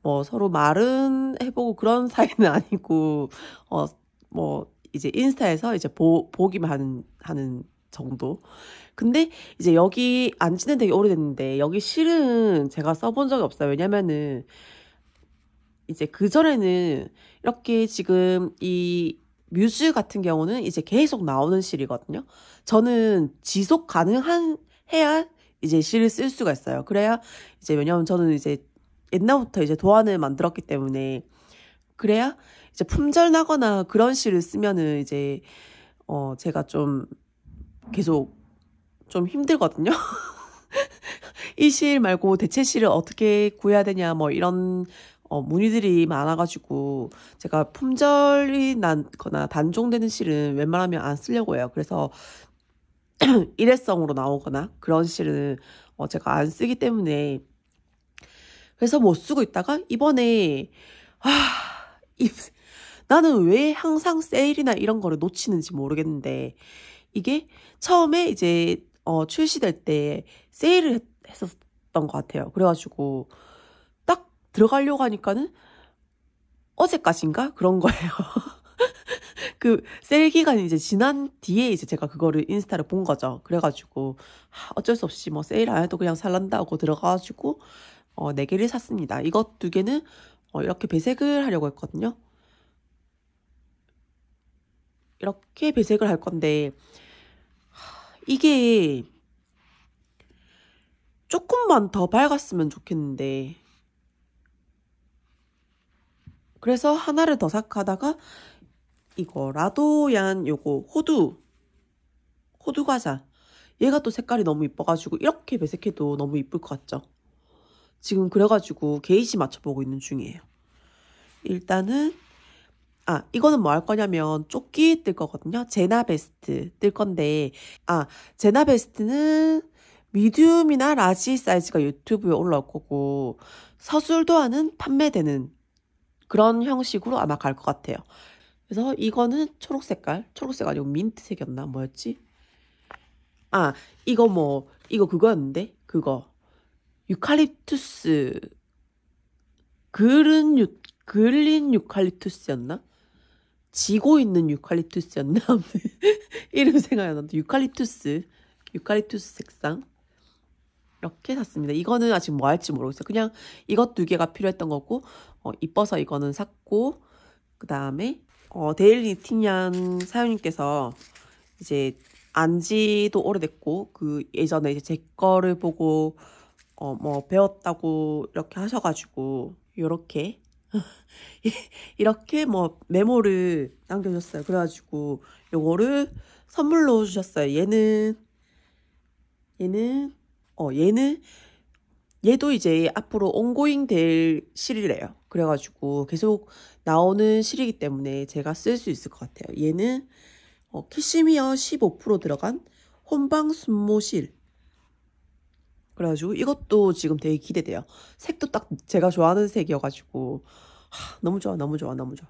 뭐 서로 말은 해보고 그런 사이는 아니고 어뭐 이제 인스타에서 이제 보, 보기만 하는, 하는 정도. 근데 이제 여기 안 지는 되게 오래됐는데 여기 실은 제가 써본 적이 없어요. 왜냐면은 이제 그전에는 이렇게 지금 이 뮤즈 같은 경우는 이제 계속 나오는 실이거든요. 저는 지속 가능한 해야 이제 실을 쓸 수가 있어요. 그래야 이제 왜냐면 저는 이제 옛날부터 이제 도안을 만들었기 때문에 그래야 이제 품절나거나 그런 시를 쓰면은 이제 어 제가 좀 계속 좀 힘들거든요. 이시 말고 대체 시를 어떻게 구해야 되냐 뭐 이런 어, 문의들이 많아가지고 제가 품절이 난거나 단종되는 실은 웬만하면 안 쓰려고 해요. 그래서 일회성으로 나오거나 그런 실은 어, 제가 안 쓰기 때문에 그래서 못 쓰고 있다가 이번에 아, 나는 왜 항상 세일이나 이런 거를 놓치는지 모르겠는데 이게 처음에 이제 어, 출시될 때 세일을 했었던 것 같아요. 그래가지고 딱 들어가려고 하니까는 어제까지인가 그런 거예요. 그 세일 기간이 이제 지난 뒤에 이제 제가 그거를 인스타를 본 거죠. 그래가지고 어쩔 수 없이 뭐 세일 안 해도 그냥 살란다고 들어가가지고 어, 4개를 샀습니다. 이것 두 개는 어, 이렇게 배색을 하려고 했거든요. 이렇게 배색을 할 건데 이게 조금만 더 밝았으면 좋겠는데 그래서 하나를 더 삭하다가 이거 라도얀 요거 호두 호두 과자 얘가 또 색깔이 너무 이뻐가지고 이렇게 배색해도 너무 이쁠 것 같죠? 지금 그래가지고 게이지 맞춰보고 있는 중이에요. 일단은 아, 이거는 뭐 할 거냐면 조끼 뜰 거거든요. 제나 베스트 뜰 건데, 아, 제나 베스트는 미디움이나 라지 사이즈가 유튜브에 올라올 거고, 서술도 하는 판매되는 그런 형식으로 아마 갈 것 같아요. 그래서 이거는 초록 색깔, 초록색 아니고 민트색이었나? 뭐였지? 아, 이거 뭐, 이거 그거였는데? 그거. 유칼립투스. 그른 유, 그린 유칼립투스였나? 지고 있는 유칼립투스였나? 이름 생각이 나는데 유칼립투스 유칼립투스 색상 이렇게 샀습니다. 이거는 아직 뭐 할지 모르겠어요. 그냥 이것 두 개가 필요했던 거고 어, 이뻐서 이거는 샀고 그 다음에 어, 데일리 티니 사장님께서 이제 안지도 오래됐고 그 예전에 이제 제 거를 보고 어, 뭐 배웠다고 이렇게 하셔가지고 요렇게 이렇게 뭐 메모를 남겨줬어요. 그래가지고 요거를 선물로 주셨어요. 얘는 얘는 어 얘는 얘도 이제 앞으로 온고잉 될시이래요 그래가지고 계속 나오는 시리기 때문에 제가 쓸 수 있을 것 같아요. 얘는 어, 캐시미어 15% 들어간 혼방 순모실 그래가지고 이것도 지금 되게 기대돼요. 색도 딱 제가 좋아하는 색이어가지고 하, 너무 좋아, 너무 좋아, 너무 좋아.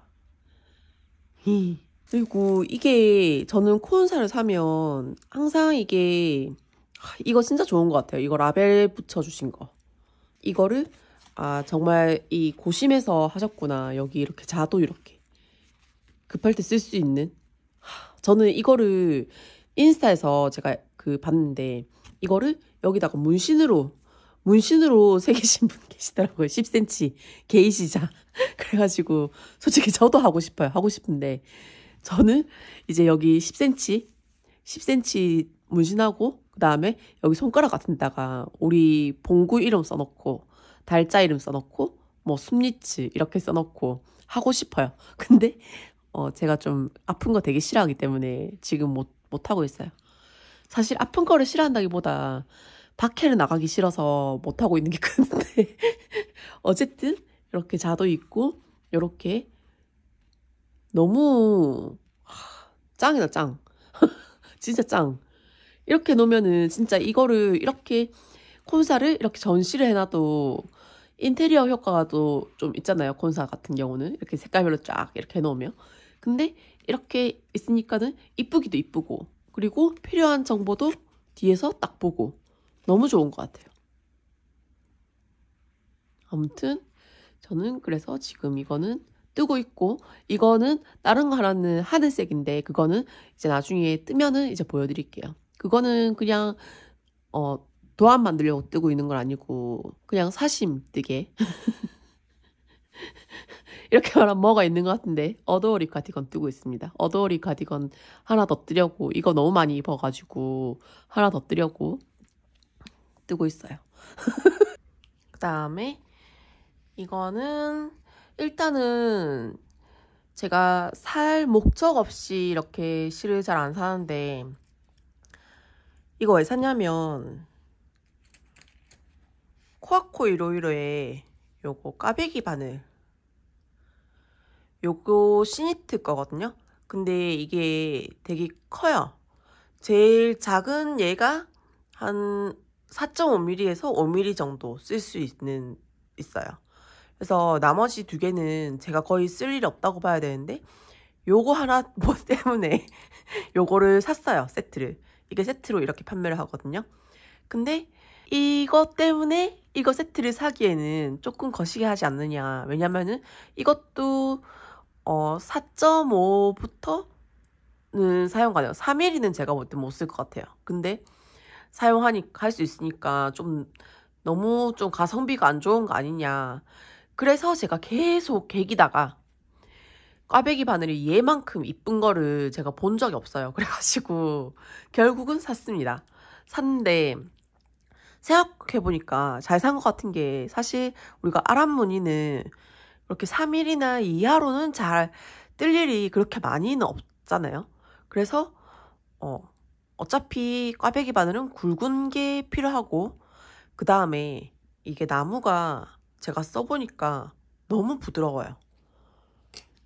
그리고 이게 저는 코온사를 사면 항상 이게 하, 이거 진짜 좋은 것 같아요. 이거 라벨 붙여주신 거. 이거를 아 정말 이 고심해서 하셨구나. 여기 이렇게 자도 이렇게 급할 때 쓸 수 있는. 하, 저는 이거를 인스타에서 제가 그 봤는데 이거를 여기다가 문신으로 문신으로 새기신 분 계시더라고요. 10cm 게이시자. 그래가지고 솔직히 저도 하고 싶어요. 하고 싶은데 저는 이제 여기 10cm 10cm 문신하고 그 다음에 여기 손가락 같은 데다가 우리 봉구 이름 써놓고 달자 이름 써놓고 뭐 숨니츠 이렇게 써놓고 하고 싶어요. 근데 어 제가 좀 아픈 거 되게 싫어하기 때문에 지금 못 못하고 있어요. 사실 아픈 거를 싫어한다기보다 밖에를 나가기 싫어서 못하고 있는 게 큰데 어쨌든 이렇게 자도 있고 이렇게 너무 짱이다 짱 진짜 짱 이렇게 놓으면은 진짜 이거를 이렇게 콘사를 이렇게 전시를 해놔도 인테리어 효과가 또좀 있잖아요 콘사 같은 경우는 이렇게 색깔별로 쫙 이렇게 해놓으면 근데 이렇게 있으니까는 이쁘기도 이쁘고 그리고 필요한 정보도 뒤에서 딱 보고 너무 좋은 것 같아요. 아무튼 저는 그래서 지금 이거는 뜨고 있고 이거는 다른 거 하나는 하늘색인데 그거는 이제 나중에 뜨면은 이제 보여드릴게요. 그거는 그냥 어 도안 만들려고 뜨고 있는 건 아니고 그냥 사심 뜨게 이렇게 말하면 뭐가 있는 것 같은데 어더리 카디건 뜨고 있습니다. 어더리 카디건 하나 더 뜨려고 이거 너무 많이 입어가지고 하나 더 뜨려고 뜨고 있어요. 그 다음에 이거는 일단은 제가 살 목적 없이 이렇게 실을 잘 안 사는데 이거 왜 샀냐면 코아코 이로이로에 요거 까베기 바늘 요거 시니트 거거든요 근데 이게 되게 커요 제일 작은 얘가 한 4.5mm에서 5mm 정도 쓸 수 있는 있어요. 그래서 나머지 두 개는 제가 거의 쓸 일이 없다고 봐야 되는데 요거 하나 뭐 때문에 요거를 샀어요 세트를 이게 세트로 이렇게 판매를 하거든요 근데 이것 때문에 이거 세트를 사기에는 조금 거시기 하지 않느냐 왜냐면은 이것도 어 4.5부터는 사용 가능 해요 3mm는 제가 볼 때 못 쓸 것 같아요 근데 사용하니 할 수 있으니까 좀 너무 좀 가성비가 안 좋은 거 아니냐. 그래서 제가 계속 개기다가 꽈배기 바늘이 얘만큼 이쁜 거를 제가 본 적이 없어요. 그래가지고 결국은 샀습니다. 샀는데 생각해보니까 잘 산 것 같은 게 사실 우리가 아랍무늬는 이렇게 3일이나 이하로는 잘 뜰 일이 그렇게 많이는 없잖아요. 그래서 어, 어차피 꽈배기 바늘은 굵은 게 필요하고 그 다음에 이게 나무가 제가 써보니까 너무 부드러워요.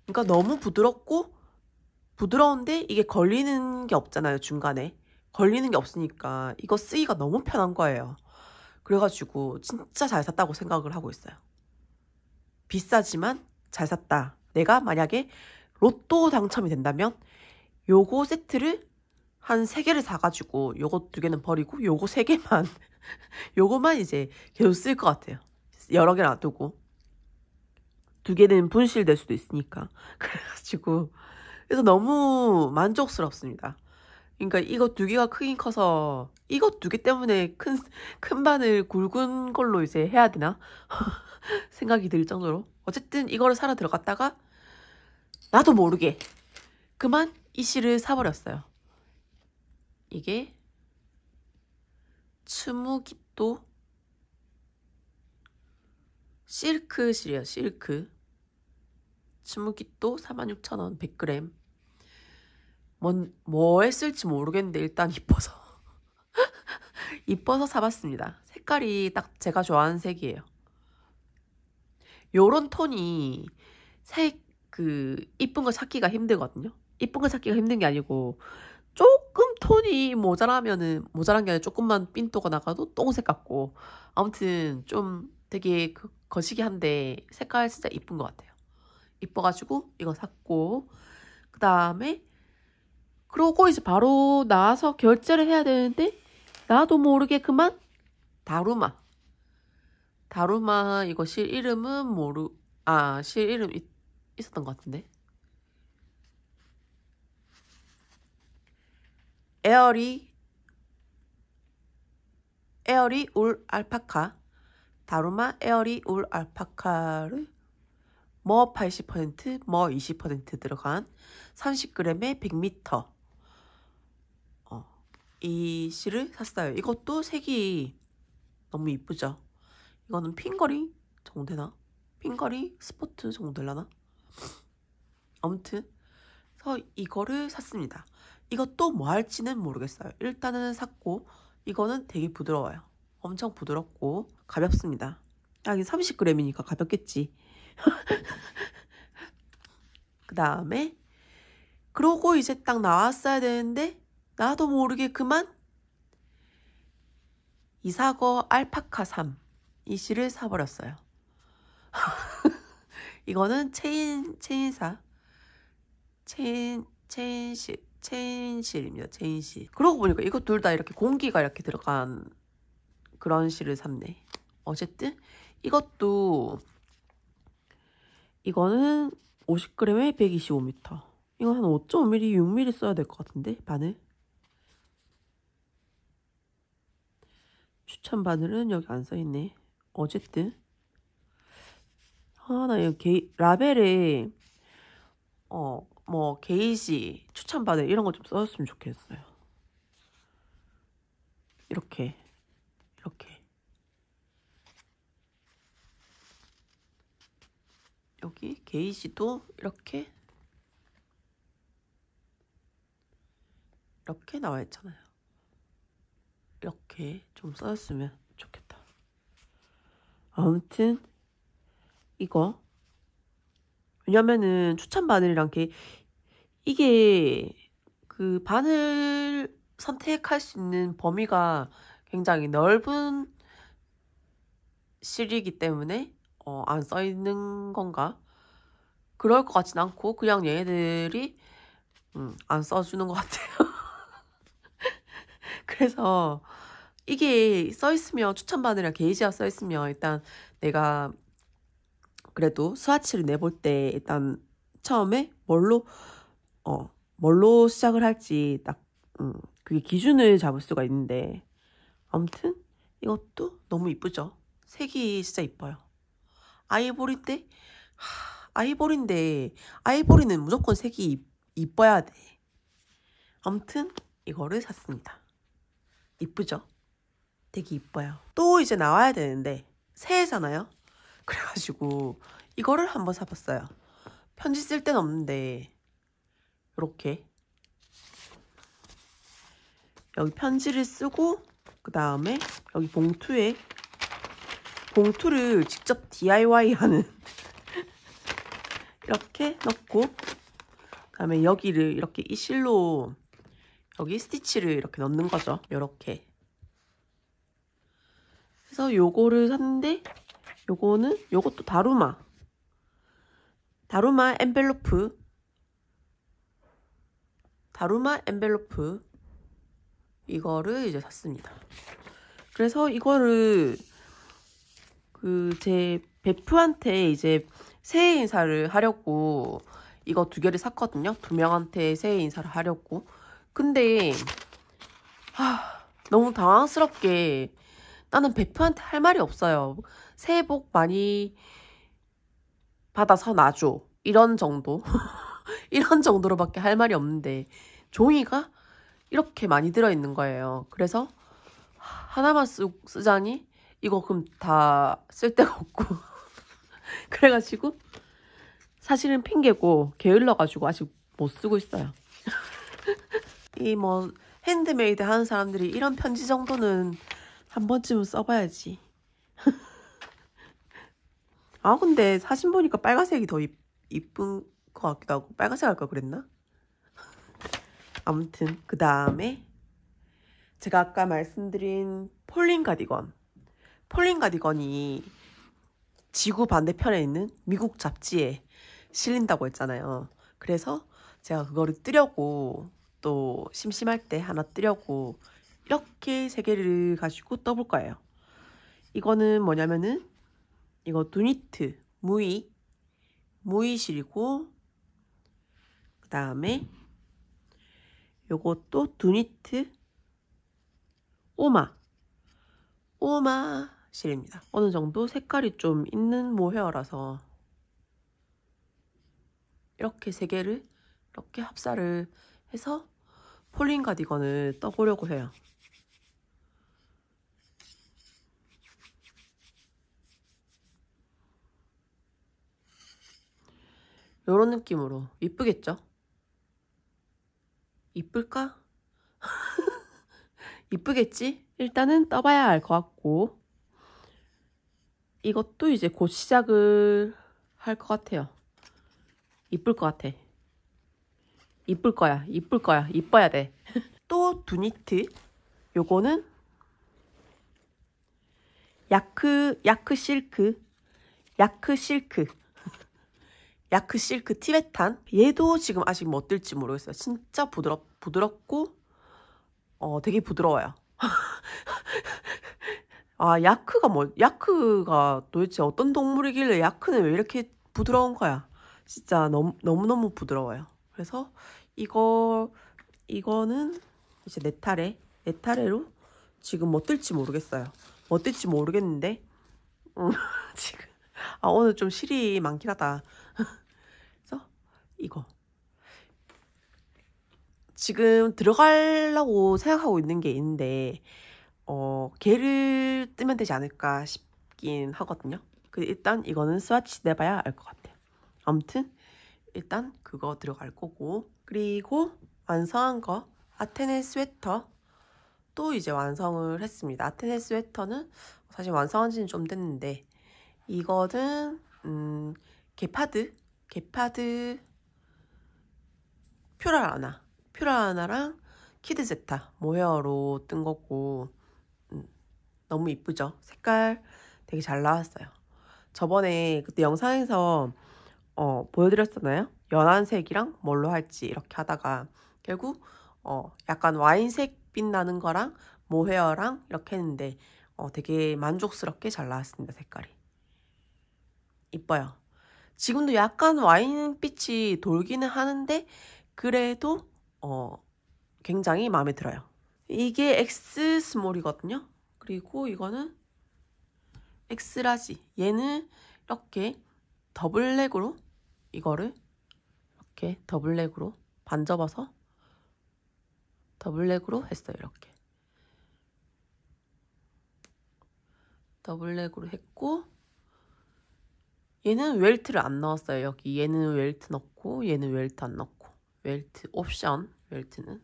그러니까 너무 부드럽고 부드러운데 이게 걸리는 게 없잖아요 중간에 걸리는 게 없으니까 이거 쓰기가 너무 편한 거예요. 그래가지고 진짜 잘 샀다고 생각을 하고 있어요. 비싸지만 잘 샀다. 내가 만약에 로또 당첨이 된다면 요거 세트를 한 세개를 사가지고 요거 두개는 버리고 요거 세개만 요거만 이제 계속 쓸 것 같아요. 여러 개 놔두고 두개는 분실될 수도 있으니까 그래가지고 그래서 너무 만족스럽습니다. 그러니까 이거 두 개가 크긴 커서 이거두 개 때문에 큰, 큰 바늘 굵은 걸로 이제 해야 되나? 생각이 들 정도로. 어쨌든 이거를 사러 들어갔다가 나도 모르게 그만 이 씨를 사버렸어요. 이게 추무기또 실크실이에요. 실크. 추무기또 46,000원 100g. 뭔, 뭐했을지 모르겠는데 일단 이뻐서. 이뻐서 사봤습니다. 색깔이 딱 제가 좋아하는 색이에요. 요런 톤이 색, 그, 이쁜 거 찾기가 힘들거든요. 이쁜 거 찾기가 힘든 게 아니고, 조금 톤이 모자라면은 모자란 게 아니라 조금만 삔또가 나가도 똥색 같고 아무튼 좀 되게 그 거시기 한데 색깔 진짜 이쁜 것 같아요. 이뻐가지고 이거 샀고 그 다음에 그러고 이제 바로 나와서 결제를 해야 되는데 나도 모르게 그만 다루마 다루마 이거 실 이름은 모르 아 실 이름 있, 있었던 것 같은데 에어리 에어리 울 알파카 다루마 에어리 울 알파카를 머 80%, 머20% 들어간 30g에 100m 어, 이 실을 샀어요. 이것도 색이 너무 이쁘죠? 이거는 핑거리 정도 되나? 핑거리 스포트 정도 되려나? 아무튼 그래서 이거를 샀습니다. 이것도 뭐 할지는 모르겠어요. 일단은 샀고 이거는 되게 부드러워요. 엄청 부드럽고 가볍습니다. 아니 이 30g이니까 가볍겠지. 그 다음에 그러고 이제 딱 나왔어야 되는데 나도 모르게 그만 이사거 알파카 3이 씨를 사버렸어요. 이거는 체인 체인사 체인 체인식 체인실입니다. 체인실. 그러고 보니까 이거둘 다 이렇게 공기가 이렇게 들어간 그런 실을 샀네. 어쨌든 이것도 이거는 50g에 125m. 이거 한 5.5mm, 6mm 써야 될 것 같은데 바늘. 추천 바늘은 여기 안 써있네. 어쨌든 아나 이거 여기 라벨에 어뭐 게이지 추천받아 이런 거 좀 써줬으면 좋겠어요. 이렇게 이렇게 여기 게이지도 이렇게 이렇게 나와 있잖아요. 이렇게 좀 써줬으면 좋겠다. 아무튼 이거 왜냐면은 추천 바늘이랑게 이게 그 바늘 선택할 수 있는 범위가 굉장히 넓은 실이기 때문에 어, 안 써있는 건가? 그럴 것 같진 않고 그냥 얘네들이 음, 안 써주는 것 같아요. 그래서 이게 써있으면 추천 바늘이랑 게이지가 써있으면 일단 내가 그래도 스와치를 내볼 때 일단 처음에 뭘로 어 뭘로 시작을 할지 딱 음, 그게 기준을 잡을 수가 있는데 아무튼 이것도 너무 이쁘죠 색이 진짜 이뻐요 아이보리인데 아이보리인데 아이보리는 무조건 색이 이뻐야 돼 아무튼 이거를 샀습니다 이쁘죠 되게 이뻐요 또 이제 나와야 되는데 새해잖아요 그래가지고 이거를 한번 사봤어요. 편지 쓸 데는 없는데 이렇게 여기 편지를 쓰고 그 다음에 여기 봉투에 봉투를 직접 DIY하는 이렇게 넣고 그 다음에 여기를 이렇게 이 실로 여기 스티치를 이렇게 넣는 거죠. 이렇게 그래서 요거를 샀는데 요거는 요것도 다루마 다루마 엔벨로프 다루마 엔벨로프 이거를 이제 샀습니다. 그래서 이거를 그 제 베프한테 이제 새해 인사를 하려고 이거 두 개를 샀거든요. 두 명한테 새해 인사를 하려고. 근데 하, 너무 당황스럽게 나는 베프한테 할 말이 없어요. 새해 복 많이 받아서 놔줘. 이런 정도. 이런 정도로밖에 할 말이 없는데 종이가 이렇게 많이 들어있는 거예요. 그래서 하나만 쓰, 쓰자니 이거 그럼 다 쓸데가 없고 그래가지고 사실은 핑계고 게을러가지고 아직 못 쓰고 있어요. 이 뭐 핸드메이드 하는 사람들이 이런 편지 정도는 한 번쯤은 써봐야지. 아 근데 사진 보니까 빨간색이 더 이, 쁜것 같기도 하고 빨간색 할까 그랬나? 아무튼 그 다음에 제가 아까 말씀드린 폴린 가디건 폴린 가디건이 지구 반대편에 있는 미국 잡지에 실린다고 했잖아요. 그래서 제가 그거를 뜨려고 또 심심할 때 하나 뜨려고 이렇게 세 개를 가지고 떠볼 거예요. 이거는 뭐냐면은 이거두 니트, 무이, 무이실이고 그 다음에 요것도 두니트, 오마, 오마실입니다. 어느 정도 색깔이 좀 있는 모헤어라서 이렇게 세 개를 이렇게 합사를 해서 폴링 가디건을 떠보려고 해요. 이런 느낌으로 이쁘겠죠? 이쁠까? 이쁘겠지? 일단은 떠봐야 알 것 같고 이것도 이제 곧 시작을 할 것 같아요. 이쁠 것 같아. 이쁠 거야. 이쁠 거야. 이뻐야 돼. 또 두니트. 요거는 야크 야크 실크 야크 실크 야크 실크 그 티베탄 얘도 지금 아직 뭐 어떨지 모르겠어요. 진짜 부드럽 부드럽고 어 되게 부드러워요. 아 야크가 뭐 야크가 도대체 어떤 동물이길래 야크는 왜 이렇게 부드러운 거야? 진짜 너무 너무 너무 부드러워요. 그래서 이거 이거는 이제 네 타래 네 타래로 지금 뭐 뜰지 모르겠어요. 뭐 뜰지 모르겠는데 음, 지금 아 오늘 좀 실이 많긴 하다. 그래서 이거 지금 들어가려고 생각하고 있는 게 있는데 어 걔를 뜨면 되지 않을까 싶긴 하거든요 근데 일단 이거는 스와치 내봐야 알 것 같아요 아무튼 일단 그거 들어갈 거고 그리고 완성한 거 아테네 스웨터 또 이제 완성을 했습니다 아테네 스웨터는 사실 완성한 지는 좀 됐는데 이거는 음 개파드개파드 퓨라라나, 퓨라라나랑 키드제타 모헤어로 뜬 거고 음, 너무 이쁘죠? 색깔 되게 잘 나왔어요. 저번에 그때 영상에서 어, 보여드렸잖아요 연한색이랑 뭘로 할지 이렇게 하다가 결국 어, 약간 와인색 빛나는 거랑 모헤어랑 이렇게 했는데 어, 되게 만족스럽게 잘 나왔습니다 색깔이 이뻐요 지금도 약간 와인빛이 돌기는 하는데 그래도 어, 굉장히 마음에 들어요. 이게 X 스몰이거든요. 그리고 이거는 X 라지. 얘는 이렇게 더블랙으로 이거를 이렇게 더블랙으로 반접어서 더블랙으로 했어요. 이렇게 더블랙으로 했고 얘는 웰트를 안 넣었어요. 여기 얘는 웰트 넣고 얘는 웰트 안 넣고 웰트 옵션 웰트는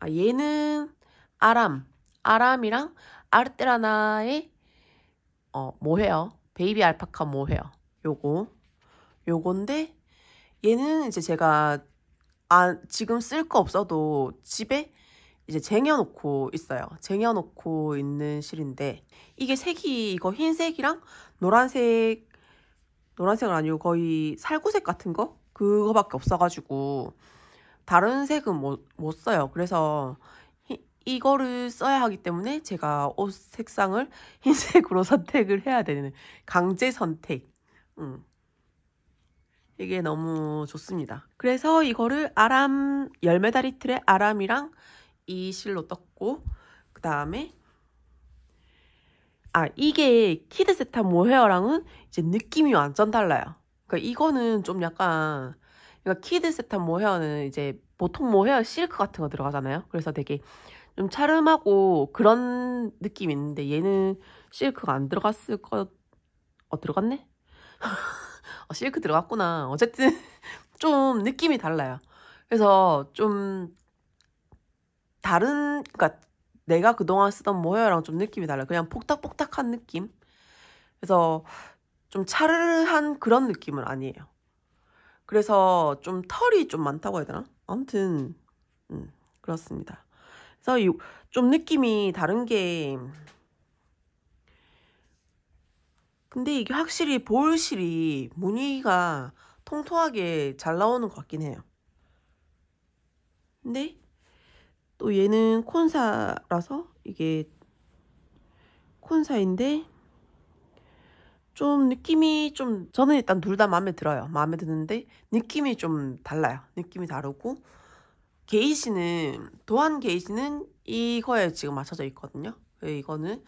아 얘는 아람 아람이랑 아르테라나의 어 뭐해요? 베이비 알파카 뭐해요? 요거 요건데 얘는 이제 제가 아 지금 쓸 거 없어도 집에 이제 쟁여놓고 있어요. 쟁여놓고 있는 실인데 이게 색이 이거 흰색이랑 노란색 노란색은 아니고 거의 살구색 같은 거 그거밖에 없어가지고 다른 색은 못, 못 써요. 그래서 이거를 써야 하기 때문에 제가 옷 색상을 흰색으로 선택을 해야 되는 강제 선택. 음. 이게 너무 좋습니다. 그래서 이거를 아람 열매다리 틀의 아람이랑 이 실로 떴고 그 다음에 아 이게 키드세타 모헤어랑은 이제 느낌이 완전 달라요. 그러니까 이거는 좀 약간 그러니까 키드세타 모헤어는 이제 보통 모헤어 뭐 실크 같은 거 들어가잖아요. 그래서 되게 좀 차름하고 그런 느낌이 있는데 얘는 실크가 안 들어갔을 거 어, 들어갔네? 어, 실크 들어갔구나. 어쨌든 좀 느낌이 달라요. 그래서 좀 다른 그러니까 내가 그동안 쓰던 모여랑 좀 느낌이 달라. 그냥 폭닥폭닥한 느낌. 그래서 좀 차르르한 그런 느낌은 아니에요. 그래서 좀 털이 좀 많다고 해야 되나? 아무튼 음, 그렇습니다. 그래서 이, 좀 느낌이 다른 게 근데 이게 확실히 보울실이 무늬가 통통하게 잘 나오는 것 같긴 해요. 근데 또 얘는 콘사라서 이게 콘사인데 좀 느낌이 좀 저는 일단 둘 다 마음에 들어요. 마음에 드는데 느낌이 좀 달라요. 느낌이 다르고 게이지는 도안 게이지는 이거에 지금 맞춰져 있거든요. 예, 이거는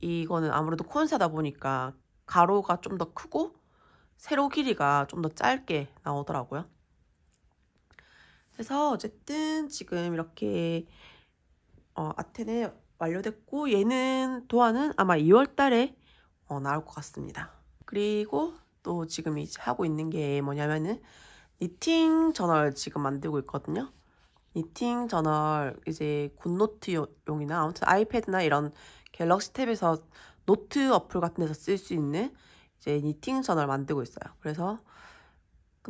이거는 아무래도 콘사다 보니까 가로가 좀 더 크고 세로 길이가 좀 더 짧게 나오더라고요. 그래서 어쨌든 지금 이렇게 어, 아테네 완료됐고 얘는 도안은 아마 2월 달에 어, 나올 것 같습니다. 그리고 또 지금 이제 하고 있는 게 뭐냐면은 니팅 저널 지금 만들고 있거든요. 니팅 저널 이제 굿노트용이나 아무튼 아이패드나 이런 갤럭시 탭에서 노트 어플 같은 데서 쓸 수 있는 이제 니팅 저널 만들고 있어요. 그래서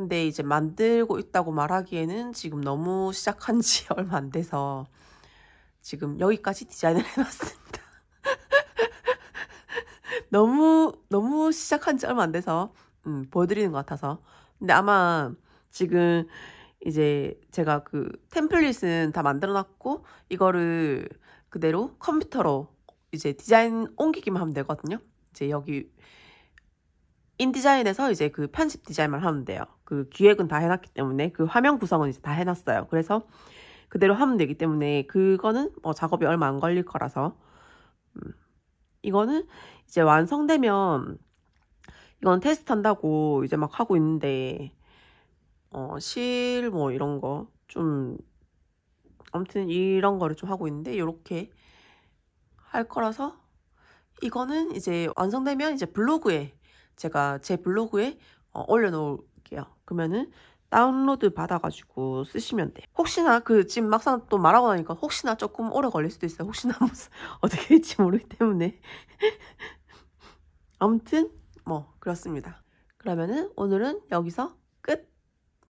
근데 이제 만들고 있다고 말하기에는 지금 너무 시작한 지 얼마 안 돼서 지금 여기까지 디자인을 해놨습니다. 너무, 너무 시작한 지 얼마 안 돼서 음, 보여드리는 것 같아서. 근데 아마 지금 이제 제가 그 템플릿은 다 만들어 놨고 이거를 그대로 컴퓨터로 이제 디자인 옮기기만 하면 되거든요. 이제 여기 인디자인에서 이제 그 편집 디자인만 하면 돼요. 그 기획은 다 해놨기 때문에 그 화면 구성은 이제 다 해놨어요. 그래서 그대로 하면 되기 때문에 그거는 뭐 작업이 얼마 안 걸릴 거라서 음. 이거는 이제 완성되면 이건 테스트 한다고 이제 막 하고 있는데 어, 실 뭐 이런 거 좀 아무튼 이런 거를 좀 하고 있는데 이렇게 할 거라서 이거는 이제 완성되면 이제 블로그에 제가 제 블로그에 어, 올려놓을게요. 그러면은 다운로드 받아가지고 쓰시면 돼요. 혹시나 그 지금 막상 또 말하고 나니까 혹시나 조금 오래 걸릴 수도 있어요. 혹시나 뭐 어떻게 될지 모르기 때문에 아무튼 뭐 그렇습니다. 그러면은 오늘은 여기서 끝!